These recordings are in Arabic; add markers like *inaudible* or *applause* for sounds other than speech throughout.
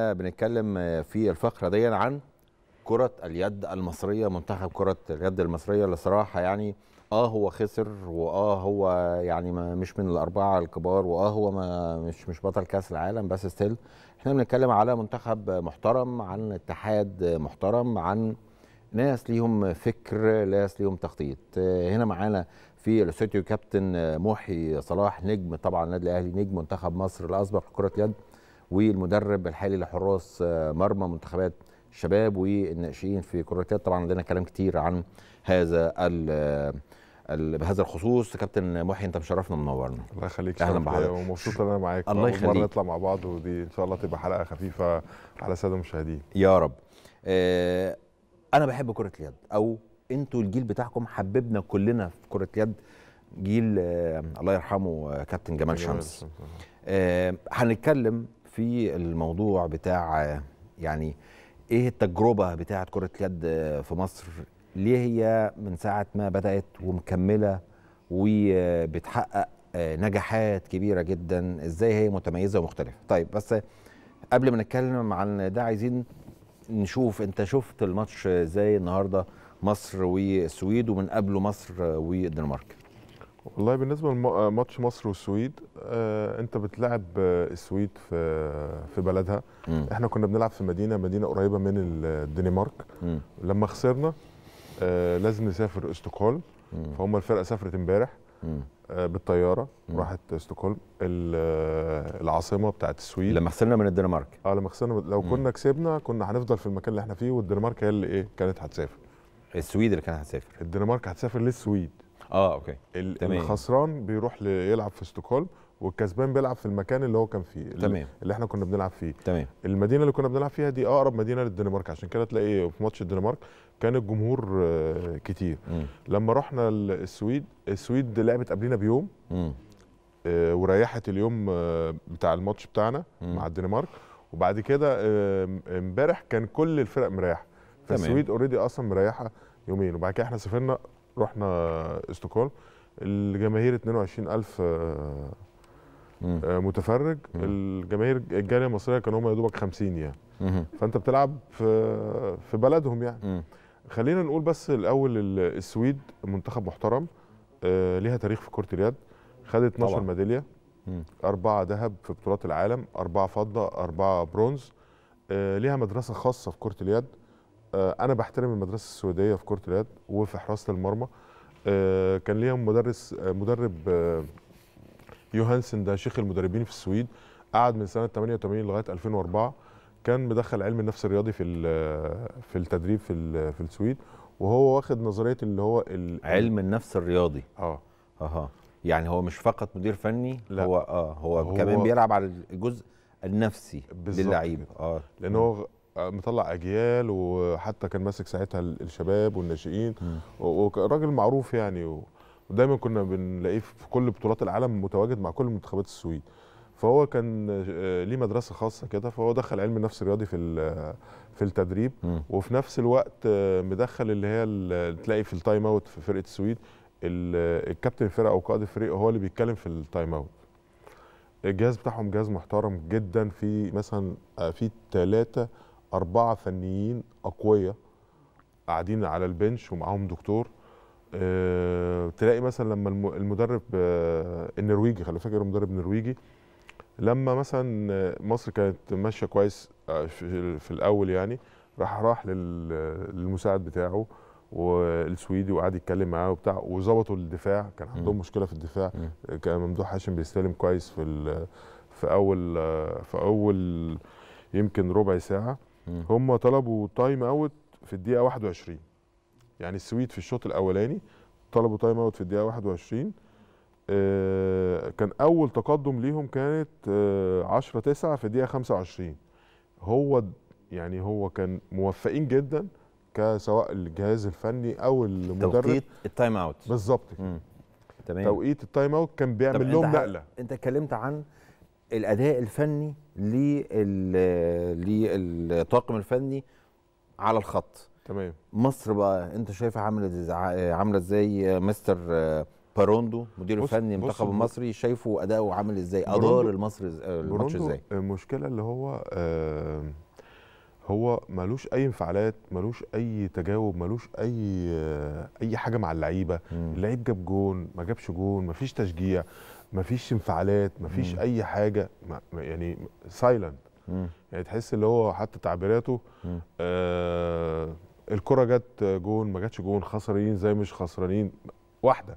بنتكلم في الفقره دي عن كره اليد المصريه منتخب كره اليد المصريه اللي صراحه يعني اه هو خسر واه هو يعني ما مش من الاربعه الكبار واه هو ما مش مش بطل كاس العالم بس ستيل احنا بنتكلم على منتخب محترم عن اتحاد محترم عن ناس ليهم فكر ناس ليهم تخطيط هنا معانا في الاستوديو كابتن محي صلاح نجم طبعا النادي الاهلي نجم منتخب مصر الاسبق في كره اليد والمدرب الحالي لحراس آه، مرمى منتخبات الشباب والناشئين في كرواتيات طبعا عندنا كلام كتير عن هذا آه، بهذا الخصوص كابتن محي انت مشرفنا ومنورنا الله يخليك اهلا بحضرتك ومبسوط ان انا معاك الله يخليك نطلع مع بعض ودي ان شاء الله تبقى حلقه خفيفه على الساده المشاهدين يا رب آه انا بحب كره اليد او انتوا الجيل بتاعكم حببنا كلنا في كره اليد جيل آه الله يرحمه آه، كابتن جمال شمس هنتكلم في الموضوع بتاع يعني ايه التجربه بتاعه كره اليد في مصر ليه هي من ساعه ما بدات ومكمله وبتحقق آه، نجاحات كبيره جدا ازاي هي متميزه ومختلفه طيب بس قبل ما نتكلم عن ده عايزين نشوف انت شفت الماتش ازاي النهارده مصر والسويد ومن قبله مصر والدنمارك والله بالنسبه لماتش آه، مصر والسويد آه انت بتلعب آه، السويد في في بلدها احنا كنا بنلعب في مدينه مدينه قريبه من الدنمارك لما خسرنا آه لازم نسافر استوكهولم فهم الفرقه سافرت امبارح آه بالطياره راحت استوكهولم آه، العاصمه بتاعت السويد لما خسرنا من الدنمارك اه لما خسرنا لو كنا كسبنا كنا هنفضل في المكان اللي احنا فيه والدنمارك هي اللي ايه كانت هتسافر السويد اللي كانت هتسافر الدنمارك هتسافر للسويد اه اوكي تمام الخسران بيروح يلعب في ستوكهولم والكسبان بيلعب في المكان اللي هو كان فيه تمام اللي احنا كنا بنلعب فيه تمام المدينه اللي كنا بنلعب فيها دي اقرب مدينه للدنمارك عشان كده تلاقي في ماتش الدنمارك كان الجمهور آه، كتير م. لما رحنا السويد السويد لعبت قبلنا بيوم آه وريحت اليوم آه بتاع الماتش بتاعنا م. مع الدنمارك وبعد كده آه، امبارح آه كان كل الفرق مريحه فالسويد اوريدي اصلا مريحه يومين وبعد كده احنا سافرنا رحنا استوكول الجماهير 22000 آه، آه، متفرج الجماهير الجاليه المصريه كانوا هم يا دوبك 50 يعني فانت بتلعب في في بلدهم يعني خلينا نقول بس الاول السويد منتخب محترم آه، ليها تاريخ في كره اليد خدت 12 ميداليه أربعة ذهب في بطولات العالم أربعة فضة أربعة برونز ليها مدرسة خاصة في كرة اليد آه، انا بحترم المدرسه السعوديه في كره اليد وفي حراسه المرمى آه، كان ليا مدرس آه، مدرب يوهانسن ده شيخ المدربين في السويد قعد من سنه 88 لغايه 2004 كان مدخل علم النفس الرياضي في في التدريب في في السويد وهو واخد نظريه اللي هو علم النفس الرياضي اه اها يعني هو مش فقط مدير فني لا. هو اه هو, هو كمان بيلعب على الجزء النفسي للعيب اه لان هو مطلع اجيال وحتى كان ماسك ساعتها الشباب والناشئين وراجل معروف يعني ودايما كنا بنلاقيه في كل بطولات العالم متواجد مع كل منتخبات السويد فهو كان آه، ليه مدرسه خاصه كده فهو دخل علم النفس الرياضي في في التدريب م. وفي نفس الوقت آه، مدخل اللي هي اللي تلاقي في التايم اوت في فرقه السويد الكابتن الفرقه او قائد الفريق هو اللي بيتكلم في التايم اوت الجهاز بتاعهم جهاز محترم جدا في مثلا آه، في ثلاثه اربعه فنيين اقوياء قاعدين على البنش ومعاهم دكتور أه تلاقي مثلا لما المدرب أه النرويجي خلي فاكر المدرب النرويجي لما مثلا آه، مصر كانت ماشيه كويس آه، في الاول يعني راح راح للمساعد بتاعه والسويدي وقعد يتكلم معاه وبتاع وظبطوا الدفاع كان عندهم مشكله في الدفاع كان ممدوح هاشم بيستلم كويس في في اول آه، في اول يمكن ربع ساعه هم طلبوا تايم اوت في الدقيقه 21 يعني السويد في الشوط الاولاني طلبوا تايم اوت في الدقيقه 21 آه كان اول تقدم ليهم كانت 10 آه 9 في الدقيقه 25 هو يعني هو كان موفقين جدا كسواء الجهاز الفني او المدرب توقيت التايم اوت بالظبط تمام توقيت التايم اوت كان بيعمل لهم نقله انت اتكلمت عن الاداء الفني للطاقم الفني على الخط تمام مصر بقى انت شايفها عامله عامله ازاي مستر باروندو مدير الفني المنتخب المصري شايفه اداؤه عامل ازاي ادار المصري الماتش ازاي المشكله آه، اللي هو آه، هو ملوش اي انفعالات ملوش اي تجاوب ملوش اي آه، اي حاجه مع اللعيبه اللعيب جاب جون ما جابش جون مفيش تشجيع مفيش انفعالات مفيش فيش اي حاجه يعني سايلنت يعني تحس اللي هو حتى تعبيراته آه الكره جت جون ما جاتش جون خسرانين زي مش خسرانين واحده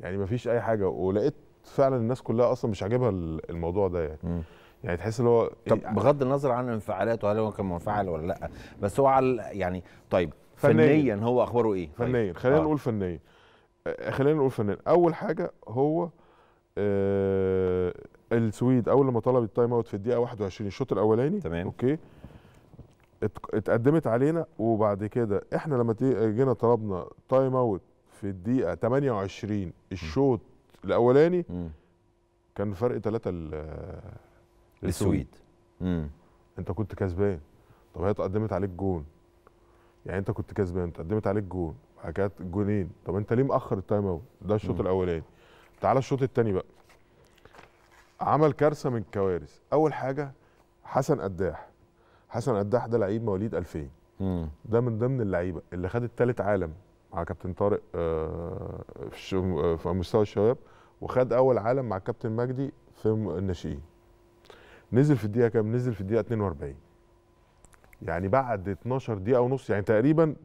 يعني مفيش اي حاجه ولقيت فعلا الناس كلها اصلا مش عاجبها الموضوع ده يعني مم. يعني تحس ان هو طب يعني بغض النظر عن انفعالاته هل هو كان منفعل ولا لا بس هو على يعني طيب فنيا, فنياً هو اخباره ايه؟ طيب. فنيا خلينا آه. نقول فنيا آه، خلينا نقول فنيا اول حاجه هو آه السويد اول لما طلبت التايم اوت في الدقيقه 21 الشوط الاولاني تمام اوكي اتقدمت علينا وبعد كده احنا لما جينا طلبنا تايم اوت في الدقيقه 28 الشوط الاولاني م. كان فرق ثلاثة للسويد انت كنت كسبان طب هي اتقدمت عليك جون يعني انت كنت كسبان اتقدمت عليك جون بعد كده جونين طب انت ليه مأخر التايم اوت ده الشوط الاولاني تعالى الشوط الثاني بقى عمل كارثه من الكوارث اول حاجه حسن قداح حسن قداح ده لعيب مواليد 2000 ده من ضمن اللعيبه اللي خد الثالث عالم مع كابتن طارق آه، في مستوى الشباب وخد اول عالم مع كابتن مجدي في الناشئين نزل في الدقيقه كام نزل في الدقيقه 42 يعني بعد 12 دقيقه ونص يعني تقريبا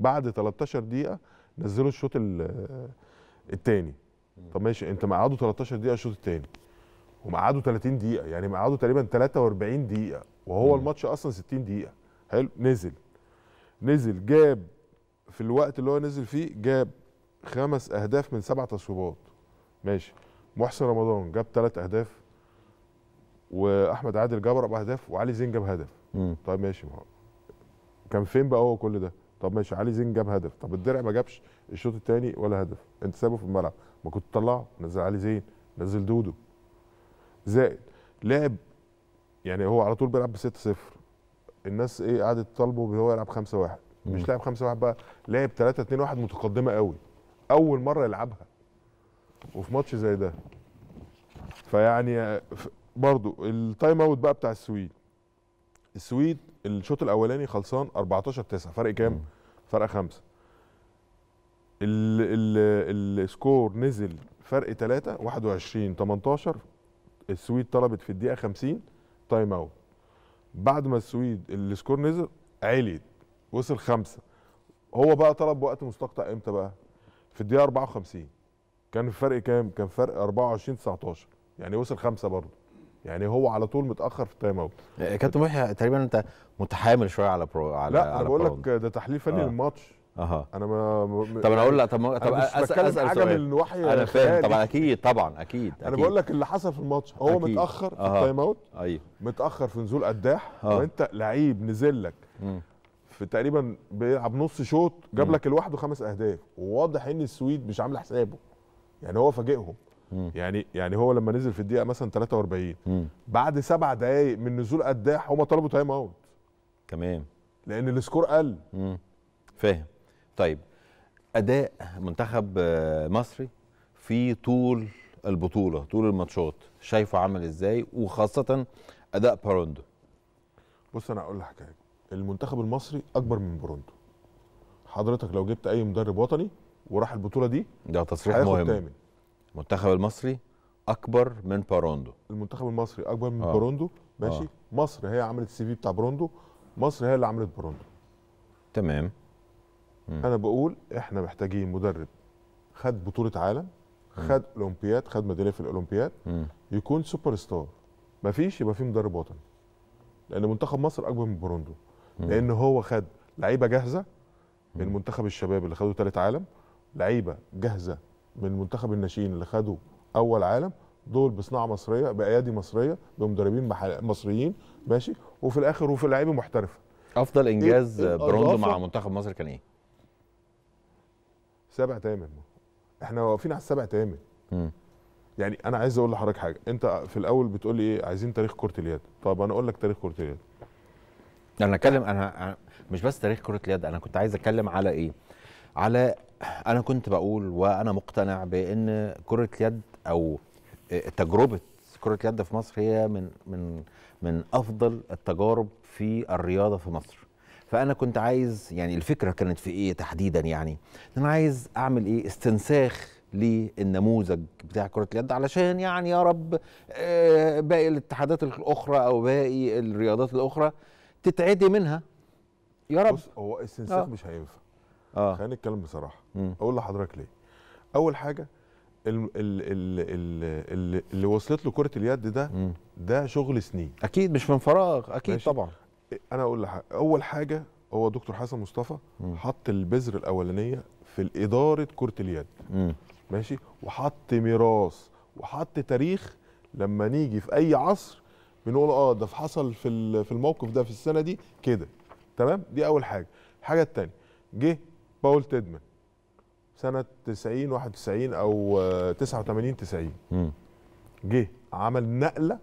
بعد 13 دقيقه نزلوا الشوط الثاني طب ماشي انت مقعده 13 دقيقه الشوط الثاني ومقعده 30 دقيقه يعني مقعده تقريبا 43 دقيقه وهو مم. الماتش اصلا 60 دقيقه حلو نزل نزل جاب في الوقت اللي هو نزل فيه جاب خمس اهداف من سبع تصويبات ماشي محسن رمضان جاب ثلاث اهداف واحمد عادل جاب اربع اهداف وعلي زين جاب هدف مم. طيب ماشي ما كان فين بقى هو كل ده طب ماشي علي زين جاب هدف طب الدرع ما جابش الشوط الثاني ولا هدف انت سابه في الملعب ما كنت تطلعه نزل علي زين نزل دودو زائد لعب يعني هو على طول بيلعب ب 6 0 الناس ايه قعدت تطالبه ان هو يلعب 5 1 مش لاعب 5 1 بقى لعب 3 2 1 متقدمه قوي اول مره يلعبها وفي ماتش زي ده فيعني برضو التايم اوت بقى بتاع السويد السويد الشوط الاولاني خلصان 14 9 فرق كام؟ فرق خمسه السكور نزل فرق 3 21 18 السويد طلبت في الدقيقه 50 تايم اوت بعد ما السويد السكور نزل عليت وصل خمسة هو بقى طلب وقت مستقطع امتى بقى في الدقيقه 54 كان الفرق كام كان فرق 24 19 يعني وصل خمسة برضه يعني هو على طول متاخر في التايم اوت آه، كابتن محي تقريبا انت متحامل شويه على برو على لا انا بقول لك ده تحليل فني آه. للماتش اها انا ما م... طب انا اقول لك طب طب اسال اسال حاجه سؤال. من وحي انا فاهم طبعا اكيد طبعا اكيد, أكيد. انا بقول لك اللي حصل في الماتش هو أكيد. متاخر أه. في التايم اوت ايوه متاخر في نزول قداح أه. وانت لعيب نزل لك م. في تقريبا بيلعب نص شوط جاب لك لوحده خمس اهداف وواضح ان السويد مش عامله حسابه يعني هو فاجئهم يعني يعني هو لما نزل في الدقيقه مثلا 43 بعد سبع دقائق من نزول قداح هم طلبوا تايم اوت تمام لان السكور قل فاهم طيب اداء منتخب آه، مصري في طول البطوله طول الماتشات شايفه عمل ازاي وخاصه اداء باروندو بص انا اقول لك المنتخب المصري اكبر من بروندو حضرتك لو جبت اي مدرب وطني وراح البطوله دي ده تصريح مهم تامن. المنتخب المصري اكبر من باروندو المنتخب المصري اكبر من آه. باروندو آه. ماشي آه. مصر هي عملت السي في بتاع باروندو مصر هي اللي عملت باروندو تمام م. انا بقول احنا محتاجين مدرب خد بطوله عالم خد اولمبياد خد ميداليه في الاولمبياد م. يكون سوبر ستار مفيش يبقى في مدرب وطني لان منتخب مصر اكبر من بروندو لان هو خد لعيبه جاهزه من منتخب الشباب اللي خدوا ثالث عالم لعيبه جاهزه من منتخب الناشئين اللي خدوا اول عالم دول بصناعه مصريه بايادي مصريه بمدربين مصريين ماشي وفي الاخر وفي لعيبه محترفه افضل انجاز إيه؟ برونز مع منتخب مصر كان ايه سبع تامن احنا واقفين على السبع تامن يعني انا عايز اقول لحضرتك حاجه انت في الاول بتقول لي ايه عايزين تاريخ كره اليد طب انا اقول لك تاريخ كره اليد انا اتكلم انا مش بس تاريخ كره اليد انا كنت عايز اتكلم على ايه على انا كنت بقول وانا مقتنع بان كره اليد او آه، تجربه كره اليد في مصر هي من من من افضل التجارب في الرياضه في مصر فانا كنت عايز يعني الفكره كانت في ايه تحديدا يعني انا عايز اعمل ايه استنساخ للنموذج بتاع كرة اليد علشان يعني يا رب آه، باقي الاتحادات الأخرى أو باقي الرياضات الأخرى تتعدي منها يا رب بص هو استنساخ آه. مش هينفع آه. خلينا نتكلم بصراحة مم. أقول لحضرتك ليه أول حاجة اللي وصلت له كرة اليد ده مم. ده شغل سنين أكيد مش من فراغ أكيد ماشي. طبعا انا اقول لحاجة. اول حاجه هو دكتور حسن مصطفى حط البذر الاولانيه في اداره كره اليد م. ماشي وحط ميراث وحط تاريخ لما نيجي في اي عصر بنقول اه ده حصل في في الموقف ده في السنه دي كده تمام دي اول حاجه الحاجه الثانيه جه باول تيدمان سنه 90 91 او 89 90 جه عمل نقله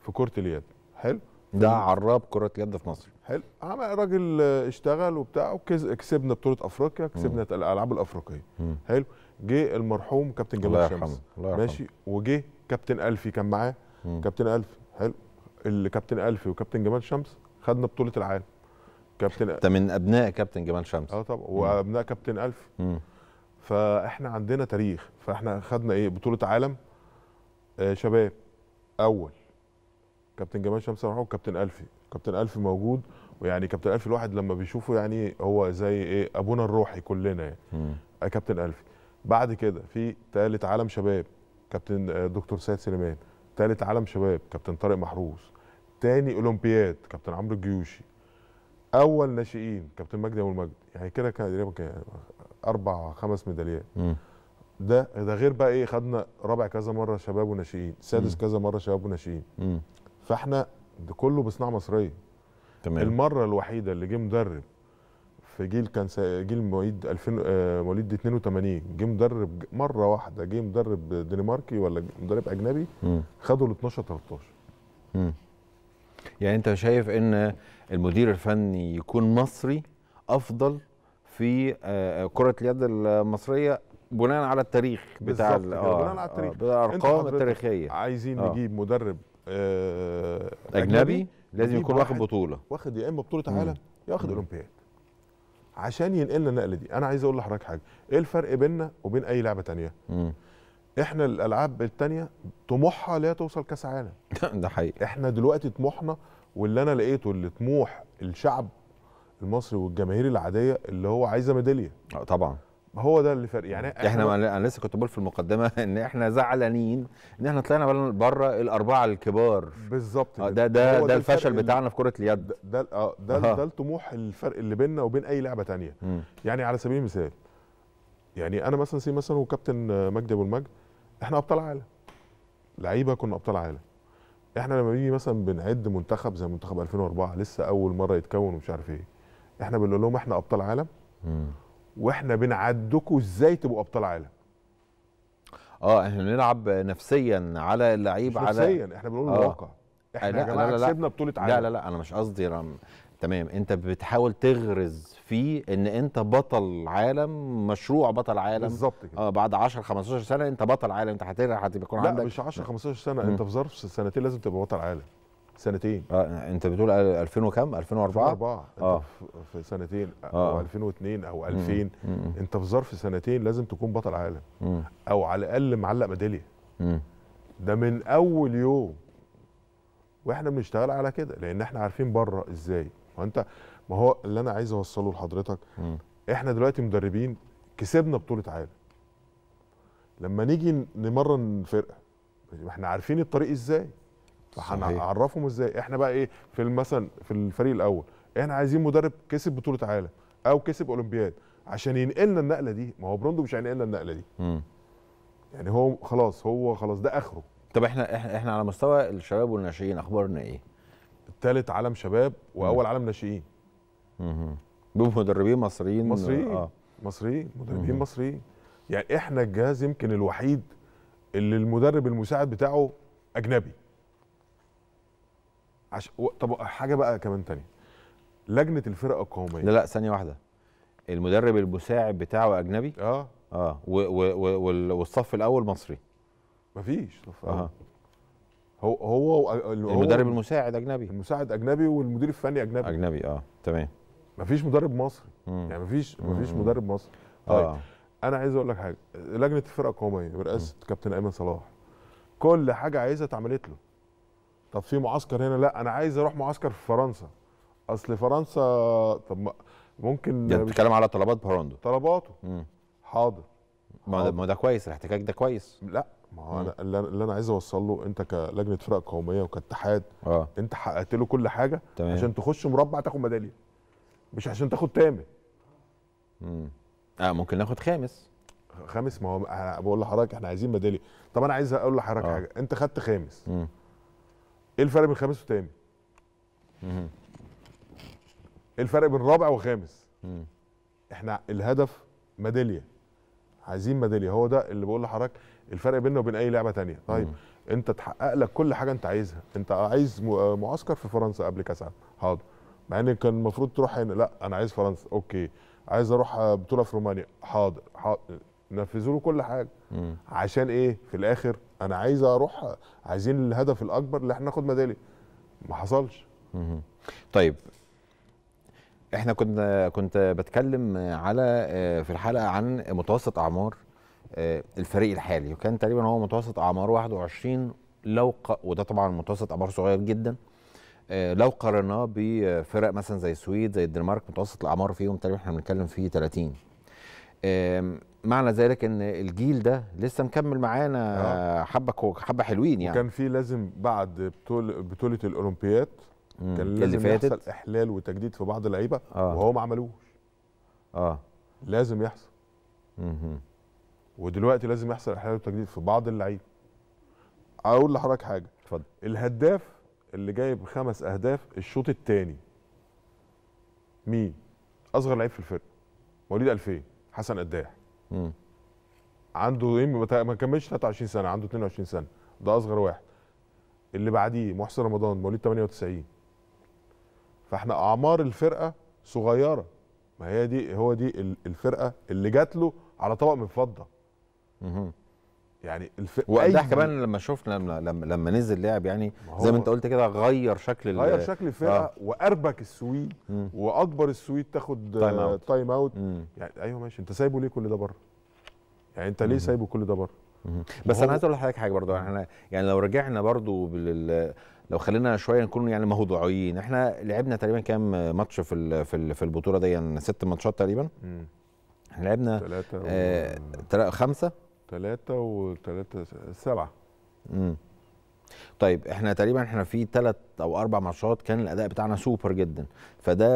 في كره اليد حلو ده عراب كره اليد في مصر حلو عمل راجل اشتغل وبتاع وكسبنا بطوله افريقيا كسبنا الالعاب الافريقيه حلو جه المرحوم كابتن جمال شمس ماشي وجه كابتن الفي كان معاه كابتن الفي حلو الكابتن الفي وكابتن جمال شمس خدنا بطوله العالم كابتن انت من ابناء كابتن جمال شمس اه طبعا وابناء كابتن الفي فاحنا عندنا تاريخ فاحنا خدنا ايه بطوله عالم آه، شباب اول كابتن جمال شمس مرحوم وكابتن الفي كابتن الفي موجود ويعني كابتن الفي الواحد لما بيشوفه يعني هو زي ايه ابونا الروحي كلنا يعني آه، كابتن الفي بعد كده في ثالث عالم شباب كابتن آه، دكتور سيد سليمان ثالث عالم شباب كابتن طارق محروس تاني اولمبياد كابتن عمرو الجيوشي اول ناشئين كابتن مجدي ابو المجد يعني كده كان تقريبا اربع خمس ميداليات ده ده غير بقى ايه خدنا رابع كذا مره شباب وناشئين سادس كذا مره شباب وناشئين فاحنا ده كله بصناعه مصريه تمام المره الوحيده اللي جه مدرب في جيل كان جيل آه، مواليد 2000 مواليد 82 جه مدرب مره واحده جه مدرب دنماركي ولا مدرب اجنبي خدوا ال 12 13 امم يعني انت شايف ان المدير الفني يكون مصري افضل في آه، آه، كره اليد المصريه بناء على التاريخ بتاع بناء على التاريخ بالارقام التاريخيه عايزين نجيب مدرب آه، أجنبي, اجنبي لازم يكون واخد بطوله واخد يا اما بطوله عالم يا واخد اولمبياد عشان ينقلنا النقله دي انا عايز اقول لحضرتك حاجه ايه الفرق بيننا وبين اي لعبه تانية مم. احنا الالعاب التانية طموحها لا توصل كاس عالم *laughs* ده حقيقي احنا دلوقتي طموحنا واللي انا لقيته اللي طموح الشعب المصري والجماهير العاديه اللي هو عايزه ميداليه آه، طبعا هو ده اللي فرق يعني احنا, احنا انا لسه كنت بقول في المقدمه *laughs* ان احنا زعلانين ان احنا طلعنا بره الاربعه الكبار بالظبط آه، ده ده ده ده الفشل بتاعنا في كره اليد ده ده آه، ده, ده الطموح الفرق اللي بيننا وبين اي لعبه تانية م. يعني على سبيل المثال يعني انا مثلا سي مثلا وكابتن آه، مجدي ابو المجد احنا ابطال عالم لعيبه كنا ابطال عالم احنا لما بنيجي مثلا بنعد منتخب زي منتخب 2004 لسه اول مره يتكون ومش عارف ايه احنا بنقول لهم احنا ابطال عالم م. واحنا بنعدكم ازاي تبقوا ابطال عالم اه احنا بنلعب نفسيا على اللعيب على نفسيا احنا بنقول آه. الواقع آه. احنا لا يا جماعه كسبنا بطوله عالم لا لا لا انا مش قصدي رم... تمام انت بتحاول تغرز فيه ان انت بطل عالم مشروع بطل عالم بالظبط كده اه بعد 10 15 سنه انت بطل عالم انت هتبقى هتكون عندك لا مش 10 15 آه. سنه م. انت في ظرف سنتين لازم تبقى بطل عالم سنتين اه انت بتقول 2000 وكم 2004 2004 اه في سنتين آه. او 2002 او 2000 انت في ظرف سنتين لازم تكون بطل عالم مم. او على الاقل معلق ميداليه ده من اول يوم واحنا بنشتغل على كده لان احنا عارفين بره ازاي ما انت ما هو اللي انا عايز اوصله لحضرتك احنا دلوقتي مدربين كسبنا بطوله عالم لما نيجي نمرن فرقه احنا عارفين الطريق ازاي فهنعرفهم ازاي احنا بقى ايه في مثلا في الفريق الاول احنا عايزين مدرب كسب بطوله عالم او كسب اولمبياد عشان ينقلنا النقله دي ما هو بروندو مش هينقلنا النقله دي م. يعني هو خلاص هو خلاص ده اخره طب احنا احنا, احنا على مستوى الشباب والناشئين اخبارنا ايه ثالث عالم شباب واول عالم ناشئين بمدربين مصريين مصريين آه. مصريين مدربين مم. مصريين يعني احنا الجهاز يمكن الوحيد اللي المدرب المساعد بتاعه اجنبي عش... طب حاجه بقى كمان تانية لجنه الفرقه القوميه لا لا ثانيه واحده المدرب المساعد بتاعه اجنبي اه اه و... و... و... والصف الاول مصري مفيش صف اه هو هو المدرب هو المساعد اجنبي المساعد اجنبي والمدير الفني اجنبي اجنبي اه تمام مفيش مدرب مصري مم. يعني مفيش مفيش مم. مدرب مصري آه. طيب آه. انا عايز اقول لك حاجه لجنه الفرقه القوميه برئاسه كابتن ايمن صلاح كل حاجه عايزها اتعملت له طب في معسكر هنا لا انا عايز اروح معسكر في فرنسا اصل فرنسا طب ممكن يعني بتتكلم على طلبات براندو طلباته حاضر ما ما ده كويس الاحتكاك ده كويس لا ما هو انا اللي انا عايز اوصل له انت كلجنه فرق قوميه وكاتحاد آه. انت حققت له كل حاجه تمام. عشان تخش مربع تاخد ميداليه مش عشان تاخد تامن اه ممكن ناخد خامس خامس ما هو بقول لحضرتك احنا عايزين ميداليه طب انا عايز اقول لحضرتك آه. حاجه انت خدت خامس مم. ايه الفرق بين خامس وتاني؟ ايه الفرق بين رابع وخامس؟ احنا الهدف ميداليه عايزين ميداليه هو ده اللي بقول لحضرتك الفرق بيننا وبين اي لعبه تانية طيب مم. انت تحقق لك كل حاجه انت عايزها انت عايز معسكر في فرنسا قبل كاس العالم حاضر مع ان كان المفروض تروح هنا لا انا عايز فرنسا اوكي عايز اروح بطوله في رومانيا حاضر, حاضر. نفذوا له كل حاجه مم. عشان ايه في الاخر انا عايز اروح عايزين الهدف الاكبر اللي احنا ناخد ميداليه ما حصلش طيب احنا كنا كنت بتكلم على آه، في الحلقه عن متوسط اعمار آه، الفريق الحالي وكان تقريبا هو متوسط اعمار 21 لو وده طبعا متوسط اعمار صغير جدا آه، لو قارناه بفرق مثلا زي السويد زي الدنمارك متوسط الاعمار فيهم تقريبا احنا بنتكلم فيه 30 معنى ذلك ان الجيل ده لسه مكمل معانا آه. حبه حبه حلوين يعني وكان في لازم بعد بطول بطوله الاولمبياد كان لازم يحصل احلال وتجديد في بعض اللعيبه آه. وهو ما عملوش اه لازم يحصل مم. ودلوقتي لازم يحصل احلال وتجديد في بعض اللعيبه اقول لحضرتك حاجه اتفضل الهداف اللي جايب خمس اهداف الشوط الثاني مين اصغر لعيب في الفرقه مواليد 2000 حسن قداح عنده ما كملش 23 سنه عنده 22 سنه ده اصغر واحد اللي بعديه محسن رمضان مواليد 98 فاحنا اعمار الفرقه صغيره ما هي دي هو دي الفرقه اللي جات له على طبق من فضه يعني الف... وقدها كمان لما شفنا لما لما, نزل لعب يعني زي ما انت قلت كده غير شكل غير شكل الفرقه آه. واربك السويد واكبر السويد تاخد تايم اوت, تايم أوت. يعني ايوه ماشي انت سايبه ليه كل ده بره؟ يعني انت ليه سايبه كل ده بره؟ بس انا عايز اقول لحضرتك حاجه برضه يعني احنا يعني لو رجعنا برضه بال لو خلينا شويه نكون يعني موضوعيين احنا لعبنا تقريبا كام ماتش في في البطوله دي يعني ست ماتشات تقريبا احنا لعبنا ثلاثه آه خمسه تلاتة وتلاتة سبعة مم. امم طيب احنا تقريبا احنا في ثلاث او اربع ماتشات كان الاداء بتاعنا سوبر جدا فده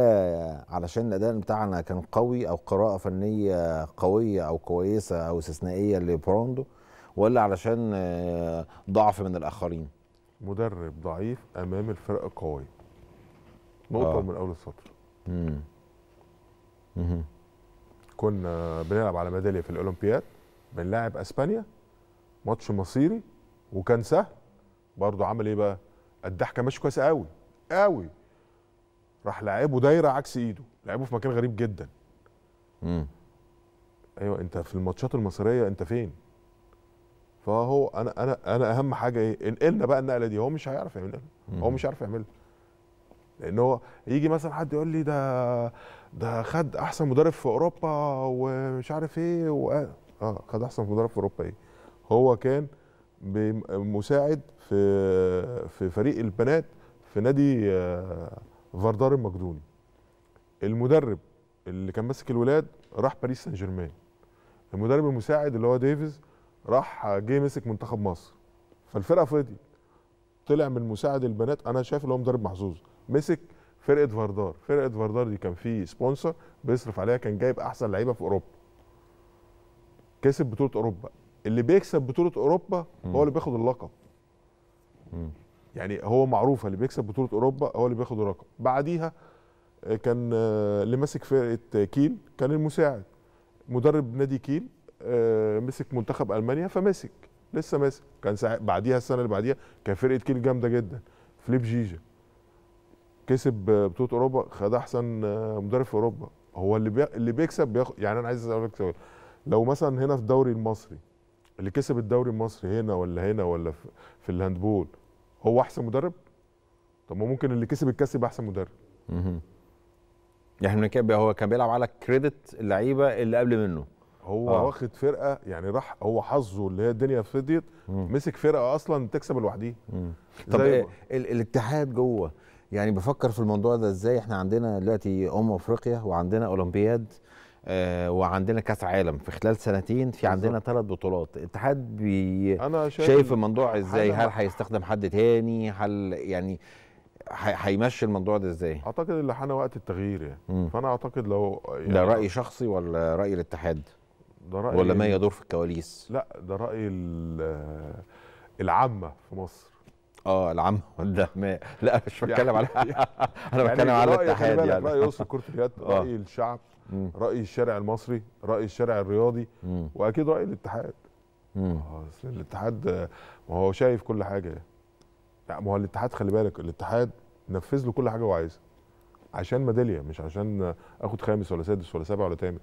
علشان الاداء بتاعنا كان قوي او قراءه فنيه قويه او كويسه او استثنائيه لبروندو ولا علشان آه، ضعف من الاخرين مدرب ضعيف امام الفرق القويه نقطه آه. من اول السطر امم كنا بنلعب على ميداليه في الاولمبياد بنلاعب اسبانيا ماتش مصيري وكان سهل برضه عمل ايه بقى؟ الضحكه ماشي كويس قوي قوي راح لاعبه دايره عكس ايده لعبه في مكان غريب جدا امم ايوه انت في الماتشات المصيريه انت فين فهو انا انا انا اهم حاجه ايه انقلنا بقى النقله دي هو مش هيعرف يعملها هو مش عارف يعملها لان هو يجي مثلا حد يقول لي ده ده خد احسن مدرب في اوروبا ومش عارف ايه و... اه خد احسن مدرب في اوروبا ايه هو كان مساعد في في فريق البنات في نادي آه، فاردار المقدوني المدرب اللي كان ماسك الولاد راح باريس سان جيرمان المدرب المساعد اللي هو ديفيز راح آه، جه مسك منتخب مصر فالفرقه فضيت طلع من مساعد البنات انا شايف ان هو مدرب محظوظ مسك فرقه فاردار فرقه فاردار دي كان في سبونسر بيصرف عليها كان جايب احسن لعيبه في اوروبا كسب بطوله اوروبا اللي بيكسب بطوله اوروبا هو اللي بياخد اللقب يعني هو معروف اللي بيكسب بطوله اوروبا هو اللي بياخد اللقب بعديها آه، كان آه، اللي ماسك فرقه كيل كان المساعد مدرب نادي كيل آه، مسك منتخب المانيا فمسك لسه ماسك كان بعديها السنه اللي بعديها كان فرقه كيل جامده جدا فليب جيجا كسب بطوله اوروبا خد احسن مدرب في اوروبا هو اللي بي... اللي بيكسب بياخد يعني انا عايز اسالك سؤال لو مثلا هنا في الدوري المصري اللي كسب الدوري المصري هنا ولا هنا ولا في الهاندبول هو احسن مدرب طب ما ممكن اللي كسب الكاس يبقى احسن مدرب يعني بنتكلم هو كان بيلعب على كريدت اللعيبه اللي قبل منه هو آه. واخد فرقه يعني راح هو حظه اللي هي الدنيا فضيت مسك فرقه اصلا تكسب لوحديها طب إيه الاتحاد جوه يعني بفكر في الموضوع ده ازاي احنا عندنا دلوقتي امم افريقيا وعندنا اولمبياد آه، وعندنا كاس عالم في خلال سنتين في عندنا ثلاث بطولات الاتحاد بي أنا شايف, شايف الموضوع ازاي هل هيستخدم حد تاني هل يعني هيمشي الموضوع ده ازاي؟ اعتقد اللي حان وقت التغيير يعني مم. فانا اعتقد لو يعني ده راي شخصي ولا راي الاتحاد؟ ده راي ولا ما يدور في الكواليس؟ لا ده راي العامه في مصر اه العم *laughs* ما لا مش يعني بتكلم على *laughs* يعني *laughs* انا بتكلم على الاتحاد يعني راي اسر كره اليد آه. راي الشعب راي الشارع المصري راي الشارع الرياضي واكيد راي الاتحاد آه، اصل الاتحاد ما هو شايف كل حاجه لا يعني ما هو الاتحاد خلي بالك الاتحاد نفذ له كل حاجه هو عايزها عشان ميداليه مش عشان اخد خامس ولا سادس ولا سابع ولا ثامن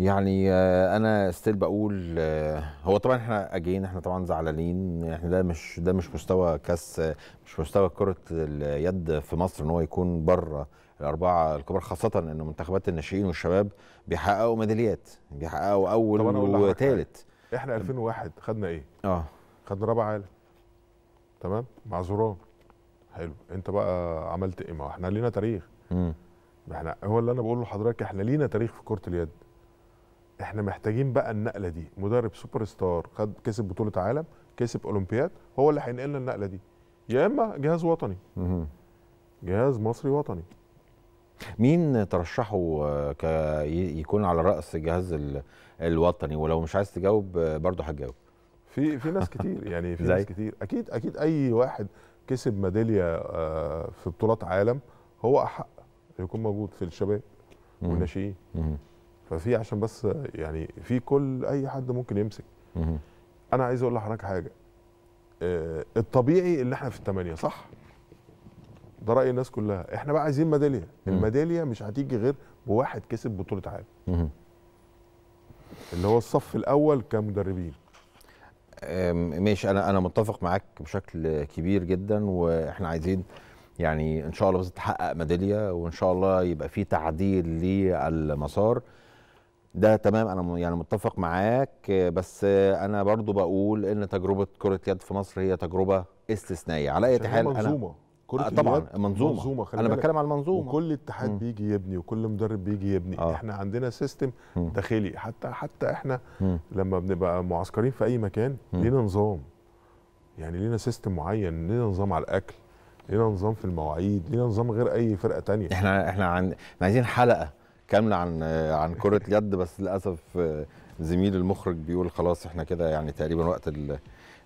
يعني آه، انا ستيل بقول آه، هو طبعا احنا اجين احنا طبعا زعلانين احنا ده مش ده مش مستوى كاس مش مستوى كره اليد في مصر ان هو يكون بره الاربعه الكبار خاصه ان منتخبات الناشئين والشباب بيحققوا ميداليات بيحققوا اول وثالث احنا 2001 خدنا ايه؟ اه خدنا رابع عالم تمام مع زوران حلو انت بقى عملت ايه؟ ما احنا لينا تاريخ امم احنا هو اللي انا بقوله لحضرتك احنا لينا تاريخ في كره اليد احنا محتاجين بقى النقله دي مدرب سوبر ستار خد كسب بطوله عالم كسب اولمبياد هو اللي هينقلنا النقله دي يا اما جهاز وطني جهاز مصري وطني مين ترشحه آه، ك يكون على راس الجهاز الوطني ولو مش عايز تجاوب آه، برضه هتجاوب في في ناس كتير يعني في *laughs* ناس كتير اكيد اكيد اي واحد كسب ميداليه آه، في بطولات عالم هو احق يكون موجود في الشباب والناشئين ففي عشان بس يعني في كل اي حد ممكن يمسك انا عايز اقول لحضرتك حاجه آه، الطبيعي ان احنا في الثمانيه صح ده راي الناس كلها احنا بقى عايزين ميداليه الميداليه مش هتيجي غير بواحد كسب بطوله عالم اللي هو الصف الاول كمدربين ماشي انا انا متفق معاك بشكل كبير جدا واحنا عايزين يعني ان شاء الله بس تحقق ميداليه وان شاء الله يبقى في تعديل للمسار ده تمام انا يعني متفق معاك بس انا برضو بقول ان تجربه كره يد في مصر هي تجربه استثنائيه على اي حال أنا كرة آه، طبعا منظومه, منظومه انا بتكلم على المنظومه وكل اتحاد بيجي يبني وكل مدرب بيجي يبني آه. احنا عندنا سيستم داخلي حتى حتى احنا م. لما بنبقى معسكرين في اي مكان م. لينا نظام يعني لينا سيستم معين لينا نظام على الاكل لينا نظام في المواعيد لينا نظام غير اي فرقه تانية احنا احنا عن... عايزين حلقه كامله عن عن كره اليد بس للاسف آه، زميل المخرج بيقول خلاص احنا كده يعني تقريبا وقت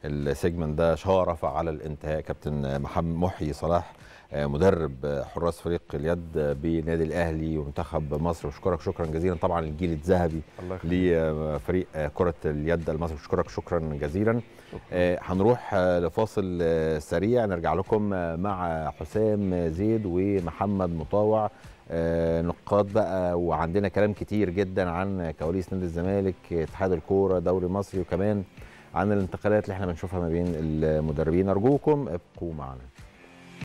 السيجمنت ده شارف على الانتهاء كابتن محمد محيي صلاح آه، مدرب آه، حراس فريق اليد بنادي الاهلي ومنتخب مصر بشكرك شكرا جزيلا طبعا الجيل الذهبي لفريق كره اليد المصري بشكرك شكرا جزيلا هنروح لفاصل سريع نرجع لكم مع حسام زيد ومحمد مطاوع آه، نقاط بقى وعندنا كلام كتير جدا عن كواليس نادي الزمالك اتحاد الكوره دوري مصري وكمان عن الانتقالات اللي احنا بنشوفها ما بين المدربين ارجوكم ابقوا معنا